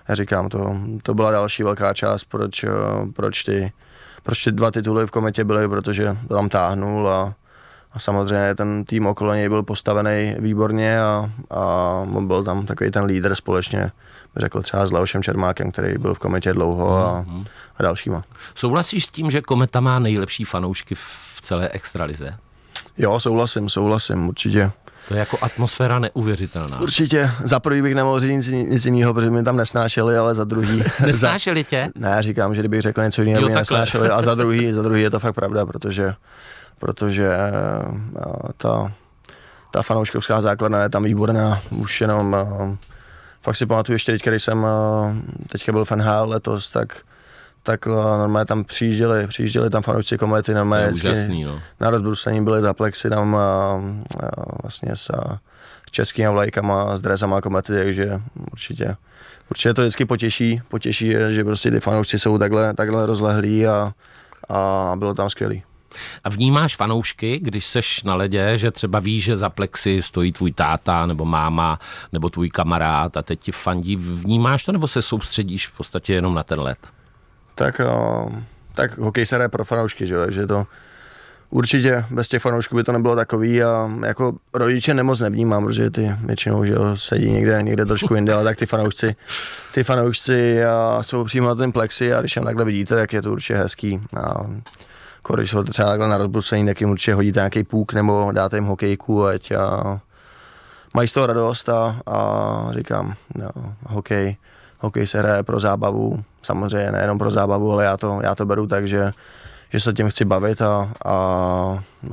já říkám, to, to byla další velká část, proč, proč, ty, proč ty dva tituly v kometě byly, protože to tam táhnul a a samozřejmě ten tým okolo něj byl postavený výborně a, a byl tam takový ten lídr společně, řekl třeba s Leošem Čermákem, který byl v Kometě dlouho a, mhm. a dalšíma.
Souhlasíš s tím, že Kometa
má nejlepší fanoušky v celé extralize? Jo, souhlasím, souhlasím, určitě.
To je jako atmosféra neuvěřitelná.
Určitě. Za prvý bych nemohl říct nic, nic jiného, protože mě tam nesnášeli, ale za druhý... *laughs* nesnášeli tě? Ne, říkám, že kdybych řekl něco jiného, mě takhle. nesnášeli. A za druhý, za druhý je to fakt pravda, protože protože eh, ta, ta fanouškovská základna je tam výborná, už jenom eh, fakt si pamatuju ještě teď, když jsem eh, teďka byl v letos, tak tak normálně tam přijížděli, přijížděli tam fanoušci komety, normálně úžasný, no. na rozbrusení byli za plexy tam a, a vlastně s a, českými vlajkama, s drezama komety, takže určitě, určitě to vždycky potěší, potěší je, že prostě ty fanoušci jsou takhle, takhle rozlehlí a, a bylo tam skvělý.
A vnímáš fanoušky, když seš na ledě, že třeba víš, že za plexy stojí tvůj táta nebo máma nebo tvůj kamarád a teď ti fandí. Vnímáš
to nebo se soustředíš v podstatě jenom na ten let? Tak, eh, tak hokej se hraje pro fanoušky, že? takže to určitě bez těch fanoušků by to nebylo takový a jako rodiče nemoc nevnímám, protože ty většinou že jo, sedí někde, někde trošku jinde, ale tak ty fanoušci, ty fanoušci a eh, jsou přímo na ten plexi a když tam takhle vidíte, tak je to určitě hezký. A jako když ho třeba takhle na rozbrusení, tak jim určitě hodíte nějaký půk nebo dáte jim hokejku, ať a mají z toho radost a, a říkám, no, hokej, hokej se hraje pro zábavu, samozřejmě nejenom pro zábavu, ale já to, já to beru tak, že, že se tím chci bavit a, a,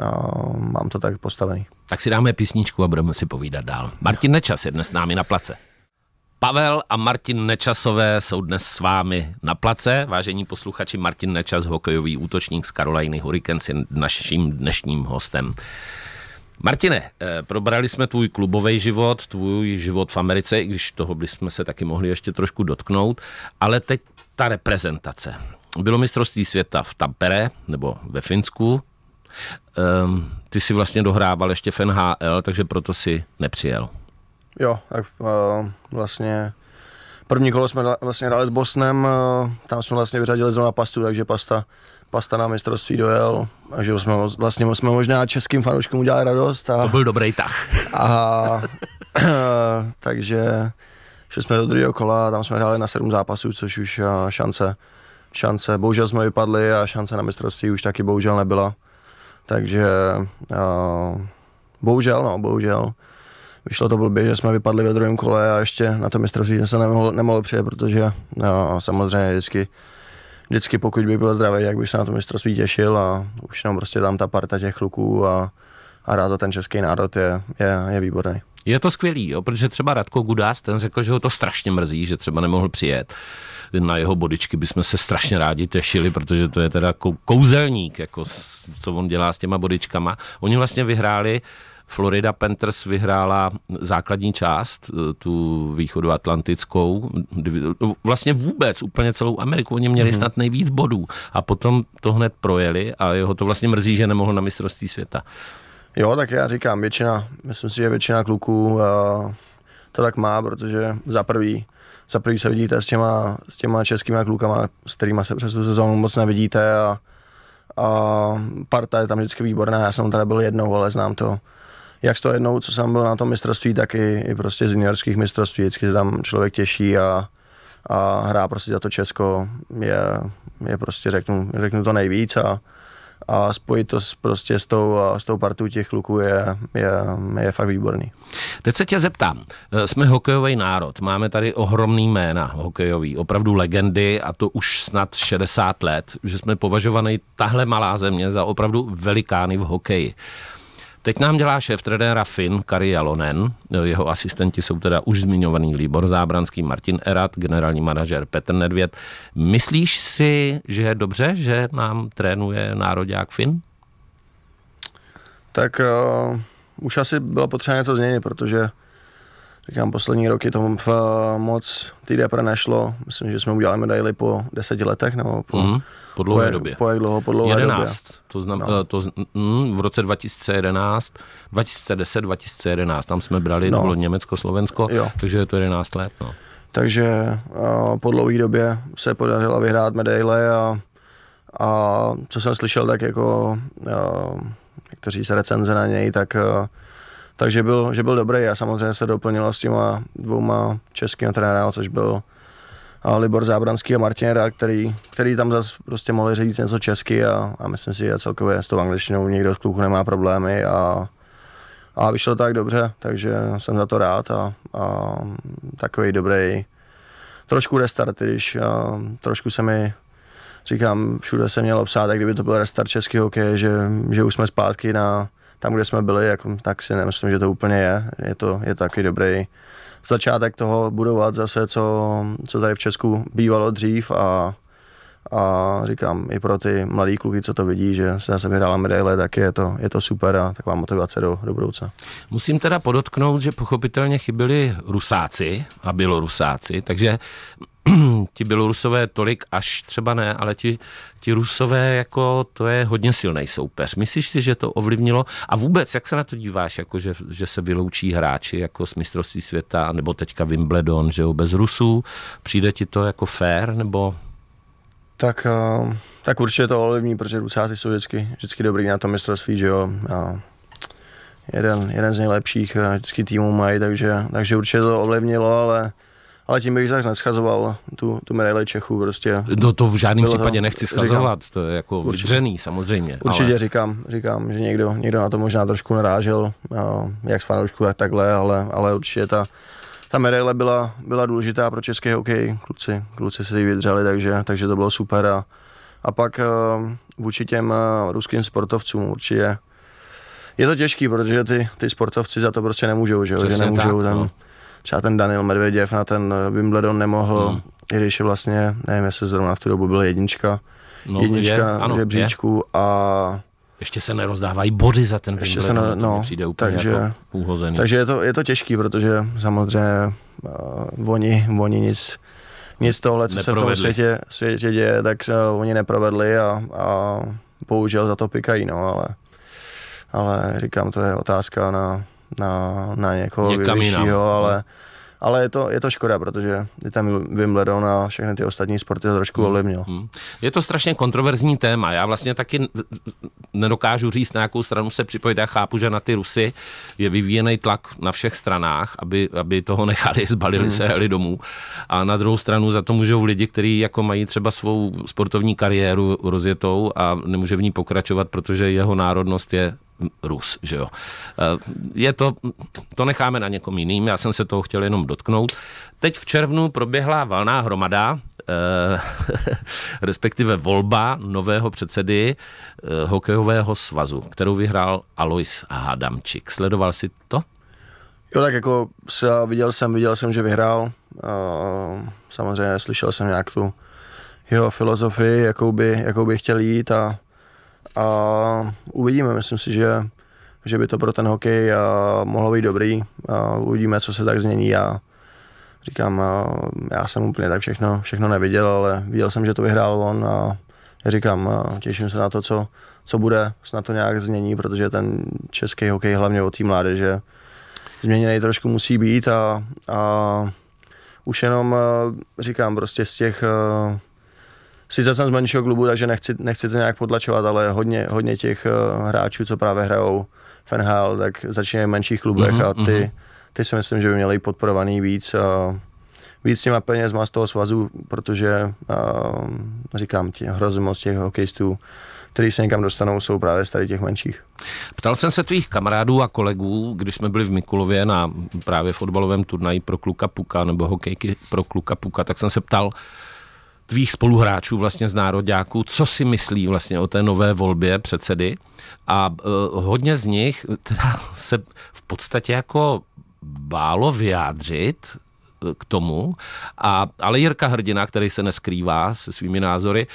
a mám to tak postavený.
Tak si dáme písničku a budeme si povídat dál. Martin Nečas je dnes s námi na place. Pavel a Martin Nečasové jsou dnes s vámi na place. Vážení posluchači, Martin Nečas, hokejový útočník z Karolajny Hurricanes, je naším dnešním hostem. Martine, eh, probrali jsme tvůj klubový život, tvůj život v Americe, i když toho bychom se taky mohli ještě trošku dotknout, ale teď ta reprezentace. Bylo mistrovství světa v Tampere nebo ve Finsku. Ehm, ty si vlastně dohrával ještě v NHL, takže proto si nepřijel.
Jo, tak uh, vlastně první kolo jsme vlastně hráli s Bosnem, uh, tam jsme vlastně vyřadili zóna pastu, takže pasta, pasta na mistrovství dojel, takže jsme, vlastně jsme možná českým fanouškům udělali radost. A, to byl dobrý tah. A, a, *coughs* takže šli jsme do druhého kola, tam jsme hráli na sedm zápasů, což už eh, šance, šance, bohužel jsme vypadli a šance na mistrovství už taky bohužel nebyla. Takže bohužel, no, bohužel. Vyšlo to blbě, že jsme vypadli ve druhém kole a ještě na to mistrovství jsem se nemohl, nemohl přijet, protože no, samozřejmě vždycky, vždycky pokud by byl zdravý, jak bych se na to mistrovství těšil a už jenom prostě tam ta parta těch kluků a, a rád za ten český národ je, je, je výborný.
Je to skvělý, jo, protože třeba Radko Gudás, ten řekl, že ho to strašně mrzí, že třeba nemohl přijet. Na jeho bodičky bychom se strašně rádi těšili, protože to je teda kouzelník, jako co on dělá s těma bodičkama. Oni vlastně vyhráli uh, Florida Panthers vyhrála základní část, eh, tu atlantickou, vlastně vůbec úplně celou Ameriku, oni měli mhm. snad nejvíc bodů a potom to hned projeli a jeho to vlastně mrzí, že nemohl na mistrovství světa.
Jo, tak já říkám, většina, myslím si, že většina kluků uh, to tak má, protože za prvý, za prvý se vidíte s těma, s těma českýma klukama, s kterými se přes tu sezónu moc nevidíte a, a parta je tam vždycky výborná, já jsem tam byl jednou, ale znám to, jak z toho jednou, co jsem byl na tom mistrovství, tak i, i prostě z juniorských mistrovství, vždycky se tam člověk těší a, a hrá prostě za to Česko, je, je prostě řeknu, řeknu to nejvíc a, a spojit to s, prostě s tou, s tou partou těch kluků je, je, je fakt výborný.
Teď se tě zeptám, eh, jsme hokejový národ, máme tady ohromný jména hokejový, opravdu legendy a to už snad 60 let, že jsme považovaný tahle malá země za opravdu velikány v hokeji. Teď nám dělá šéf trenéra Finn Kari Jalonen, jeho asistenti jsou teda už zmiňovaný Libor Zábranský, Martin Erat, generální manažer Petr Nedvěd. Myslíš si, že je dobře, že nám trénuje
nároďák Fin? Tak uh, už asi bylo potřeba něco změnit, protože říkám, poslední roky tomu eh, moc té nešlo. Myslím, že jsme udělali medaily po deseti letech, nebo po, mm, po dlouhé po, době. Po jak dlouho, po dlouhé 11, době.
To znam, no. Eh, to, mm, v roce 2011, 2010, 2011, tam jsme brali, no. to bylo Německo, Slovensko, jo. takže je to 11 let. No.
Takže uh, po dlouhé době se podařilo vyhrát medaile a, a co jsem slyšel, tak jako uh, kteří se recenze na něj, tak uh, takže byl, že byl dobrý a samozřejmě se doplnil s těma dvouma českými trenéry, což byl Libor Zábranský a Martinera, který, který tam zase prostě mohli říct něco česky a, a myslím si, že celkově s tou angličtinou nikdo z kluku nemá problémy a, a vyšlo tak dobře, takže jsem za to rád a, a takový dobrý trošku restart, když a, trošku se mi říkám, všude se měl obsát, jak kdyby to byl restart českého hokeje, že, že už jsme zpátky na, tam, kde jsme byli, jako, tak si nemyslím, že to úplně je. Je to, je to taky dobrý začátek toho budovat zase, co, co tady v Česku bývalo dřív a, a říkám, i pro ty mladý kluky, co to vidí, že se zase vyhrála medaile, tak je to, je to super a taková motivace do, do budoucna.
Musím teda podotknout, že pochopitelně chyběli Rusáci a bylo Rusáci, takže *clears throat* ti Bělorusové tolik až třeba ne, ale ti, ti Rusové, jako to je hodně silný soupeř. Myslíš si, že to ovlivnilo? A vůbec, jak se na to díváš, jako že, že se vyloučí hráči jako z mistrovství světa, nebo teďka Wimbledon, že jo, bez Rusů? Přijde ti to jako fair,
nebo tak, eh, tak určitě to ovlivní, protože Rusáci jsou vždycky, vždycky dobrý na tom mistrovství, že jo. A jeden, jeden z nejlepších eh, vždycky týmů mají, takže, takže určitě to ovlivnilo, ale ale tím bych zase neschazoval tu, tu medaili Čechů prostě. No to v žádném případě to, nechci schazovat, říkám, to je jako určitě, vydřený samozřejmě. Určitě ale... říkám, říkám, že někdo, někdo na to možná trošku narážel, jak s fanoušku, tak takhle, ale, ale určitě ta, ta medaile byla, byla důležitá pro český hokej, kluci, kluci se ji vydřeli, takže, takže to bylo super a, a pak eh, vůči těm eh, ruským sportovcům určitě je to těžký, protože ty, ty sportovci za to prostě nemůžou, že, že nemůžou tak, tam, no třeba ten Daniel Medvedev na ten eh, Wimbledon nemohl, hmm. i když je vlastně, nevím, jestli zrovna v tu dobu byl jednička,
no, jednička je, ano, žebříčku
je. a
ještě se nerozdávají body za ten Ještě se ne, no, přijde úplně takže, jako Takže je
to, je to těžký, protože samozřejmě uh, oni, oni nic, nic tohle, co neprovedli. se v tom světě, světě děje, tak se oni neprovedli a, a bohužel za to pikají, no, ale, ale říkám, to je otázka na na, na někoho Někam vyššího, jinam. ale, ale je, to, je to škoda, protože je tam Wimbledon a všechny ty ostatní sporty to trošku hmm, ovlivnil. Hmm.
Je to strašně kontroverzní téma. Já vlastně taky nedokážu říct, na jakou stranu se připojit. Já chápu, že na ty Rusy je vyvíjený tlak na všech stranách, aby, aby toho nechali, *laughs* zbalili hmm. se, jeli domů. A na druhou stranu za to můžou lidi, kteří jako mají třeba svou sportovní kariéru rozjetou a nemůže v ní pokračovat, protože jeho národnost je Rus, že jo. Eh, je to, to necháme na někom jiným, já jsem se toho chtěl jenom dotknout. Teď v červnu proběhla valná hromada, eh, *laughs* respektive volba nového předsedy eh, hokejového svazu, kterou vyhrál Alois Hadamčik. Sledoval si to?
Jo, tak jako viděl jsem, viděl jsem, že vyhrál. Samozřejmě slyšel jsem nějak tu jeho filozofii, jakou by, jakou by chtěl jít a a uvidíme, myslím si, že, že by to pro ten hokej mohlo být dobrý. A uvidíme, co se tak změní a říkám, já jsem úplně tak všechno, všechno neviděl, ale viděl jsem, že to vyhrál on a říkám, těším se na to, co, co bude, snad to nějak změní, protože ten český hokej hlavně o té mládeže změněný trošku musí být a, a už jenom říkám prostě z těch sice jsem z menšího klubu, takže nechci, nechci to nějak podlačovat, ale hodně, hodně těch eh, hráčů, co právě hrajou v NHL, tak začínají v menších klubech mm-hmm, a ty, mhm. ty si myslím, že by měli podporovaný víc. A, víc těma peněz má z toho svazu, protože uh, říkám ti, hrozně moc těch hokejistů, kteří se někam dostanou, jsou právě z tady těch menších.
Ptal jsem se tvých kamarádů a kolegů, když jsme byli v Mikulově na právě fotbalovém turnaji pro kluka Puka nebo hokejky pro kluka Puka, tak jsem se ptal, uh, tvých spoluhráčů vlastně z národňáků, co si myslí vlastně o té nové volbě předsedy a uh, hodně z nich teda se v podstatě jako bálo vyjádřit e, k tomu, a, ale Jirka Hrdina, který se neskrývá se svými názory,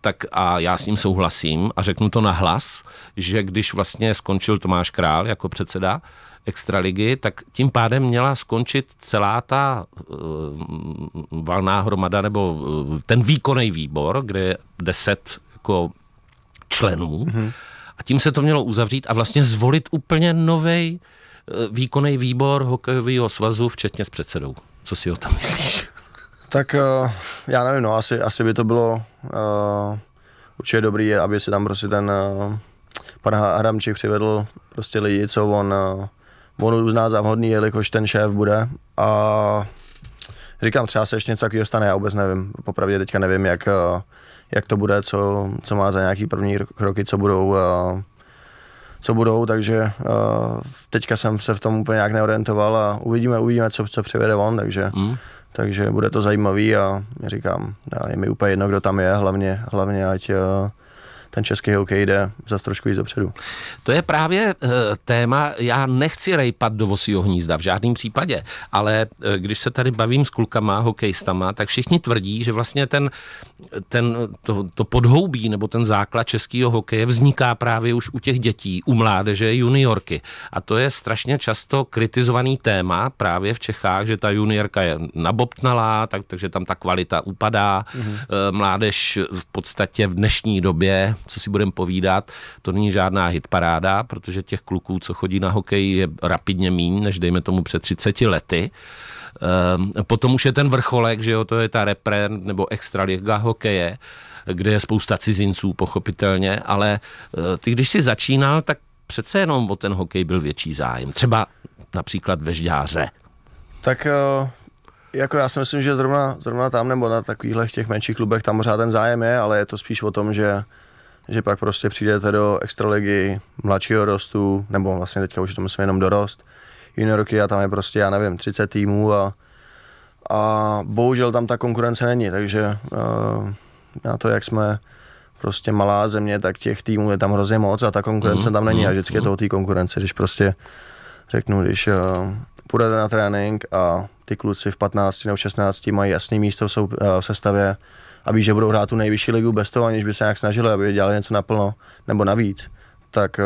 tak a já s ním souhlasím a řeknu to na hlas, že když vlastně skončil Tomáš Král jako předseda, extraligy, tak tím pádem měla skončit celá ta uh, valná hromada nebo uh, ten výkonný výbor, kde je deset jako členů. Mm-hmm. A tím se to mělo uzavřít a vlastně zvolit úplně nový uh, eh, výkonný výbor hokejového svazu, včetně s předsedou. Co si o tom myslíš?
Tak uh, já nevím, no, asi, asi by to bylo uh, určitě dobrý, aby se tam prostě ten uh, pan Hramčík přivedl prostě lidi, co on uh, on uzná za vhodný, jelikož ten šéf bude. A říkám, třeba se ještě něco takového stane, já vůbec nevím. Popravdě teďka nevím, jak, eh, jak to bude, co, co má za nějaký první kroky, co budou, eh, co budou, takže eh, teďka jsem se v tom úplně nějak neorientoval a uvidíme, uvidíme, co, co přivede on, takže, mm. takže bude to zajímavý a říkám, je mi úplně jedno, kdo tam je, hlavně, hlavně ať ten český hokej jde za trošku víc dopředu. To je právě e, téma, já nechci rejpat do
vosího hnízda v žádném případě, ale e, když se tady bavím s klukama, hokejistama, tak všichni tvrdí, že vlastně ten, ten to, to podhoubí nebo ten základ českého hokeje vzniká právě už u těch dětí, u mládeže, juniorky. A to je strašně často kritizovaný téma právě v Čechách, že ta juniorka je nabobtnalá, tak, takže tam ta kvalita upadá. Mm-hmm. Mládež v podstatě v dnešní době co si budeme povídat, to není žádná hitparáda, protože těch kluků, co chodí na hokej, je rapidně míň, než dejme tomu před 30 lety. Ehm, potom už je ten vrcholek, že jo, to je ta repre nebo extraliga hokeje, kde je spousta cizinců, pochopitelně, ale eh, ty, když si začínal, tak přece jenom o ten hokej byl větší zájem. Třeba například ve Žďáře.
Tak eh, jako já si myslím, že zrovna, zrovna tam nebo na takovýchhle těch menších klubech tam pořád ten zájem je, ale je to spíš o tom, že že pak prostě přijdete do extraligy mladšího rostu, nebo vlastně teďka už to myslím jenom dorost, juniorky a tam je prostě, já nevím, 30 týmů a, a bohužel tam ta konkurence není, takže uh, na to, jak jsme prostě malá země, tak těch týmů je tam hrozně moc a ta konkurence mm, tam není mm, a mhm, vždycky mm. je to mhm. o té konkurence, když prostě řeknu, když uh, půjdete na trénink a ty kluci v 15 nebo 16 mají jasné místo v, sou, eh, v sestavě a ví, že budou hrát tu nejvyšší ligu bez toho, aniž by se nějak snažili, aby dělali něco naplno nebo navíc, tak, eh,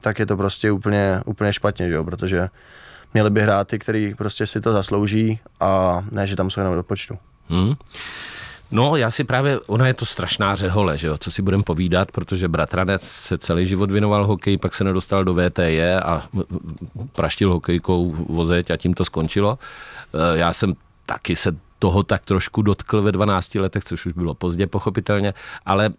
tak je to prostě úplně, úplně špatně, že jo? protože měli by hrát ty, který prostě si to zaslouží a ne, že tam jsou jenom do počtu.
Hmm. No, já si právě, ona je to strašná řehole, že jo, co si budem povídat, protože bratranec se celý život věnoval hokej, pak se nedostal do VTE a praštil hokejkou vozeť a tím to skončilo. E, já jsem taky se toho tak trošku dotkl ve 12 letech, což už bylo pozdě pochopitelně, ale e,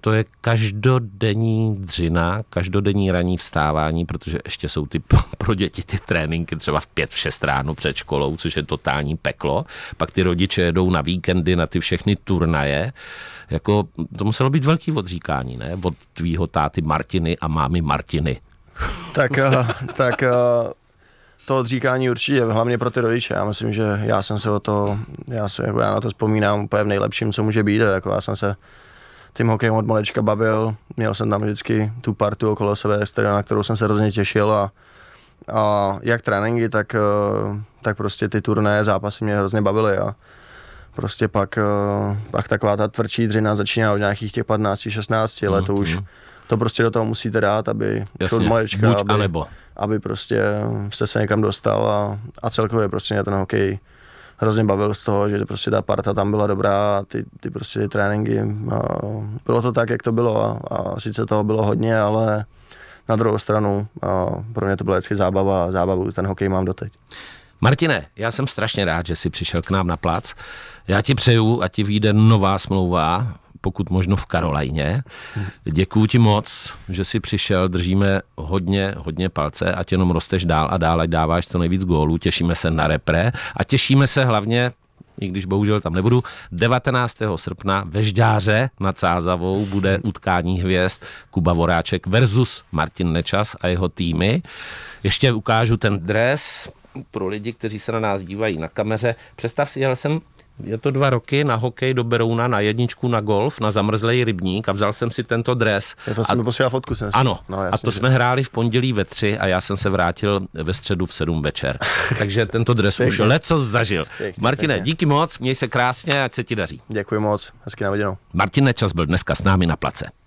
to je každodenní dřina, každodenní ranní vstávání, protože ještě jsou ty pro děti ty tréninky třeba v 5, v 6 ráno před školou, což je totální peklo. Pak ty rodiče jedou na víkendy na ty všechny turnaje. Jako, to muselo být velký odříkání, ne? Od tvýho táty Martiny a mámy Martiny.
Tak, eh, tak eh, to odříkání určitě, hlavně pro ty rodiče. Já myslím, že já jsem se o to, já, se, jako já na to vzpomínám úplně v nejlepším, co může být. Jako já jsem se tím hokejem od malečka bavil, měl jsem tam vždycky tu partu okolo sebe, na kterou jsem se hrozně těšil a, a jak tréninky, tak, eh, tak prostě ty turné, zápasy mě hrozně bavily. A, prostě pak, eh, pak taková ta tvrdší dřina začíná od nějakých těch 15, 16 let, to mhm, už, mhm. to prostě do toho musíte dát, aby Jasně, od malička, aby, anebo. aby prostě jste se někam dostal a, a celkově prostě mě ten hokej hrozně bavil z toho, že prostě ta parta tam byla dobrá a ty, ty prostě ty tréninky, a bylo to tak, jak to bylo a, a sice toho bylo hodně, ale na druhou stranu a pro mě to byla vždycky zábava a zábavu ten hokej mám doteď.
Martine, já jsem strašně rád, že jsi přišel k nám na plac. Já ti přeju, a ti vyjde nová smlouva, pokud možno v Karolajně. Děkuji ti moc, že jsi přišel, držíme hodně, hodně palce a jenom rosteš dál a dál, ať dáváš co nejvíc gólů, těšíme se na repre a těšíme se hlavně i když bohužel tam nebudu. 19. srpna ve Žďáře nad Sázavou bude utkání hvězd Kuba Voráček versus Martin Nečas a jeho týmy. Ještě ukážu ten dres, pro lidi, kteří se na nás dívají na kameře. Představ si, jel jsem, je to dva roky, na hokej do Berouna, na jedničku, na golf, na zamrzlej rybník a vzal jsem si tento dres. Já to jsem mi posílal fotku. Jsem ano, no, jasný, a to že... jsme hráli v pondělí ve tři a já jsem se vrátil ve středu v sedm večer. *laughs* Takže tento dres už leco zažil. Pěkně, Martine, pěkně. díky moc, měj se krásně,
ať se ti daří. Děkuji moc, hezky na viděnou.
Martine Čas byl dneska s námi na place.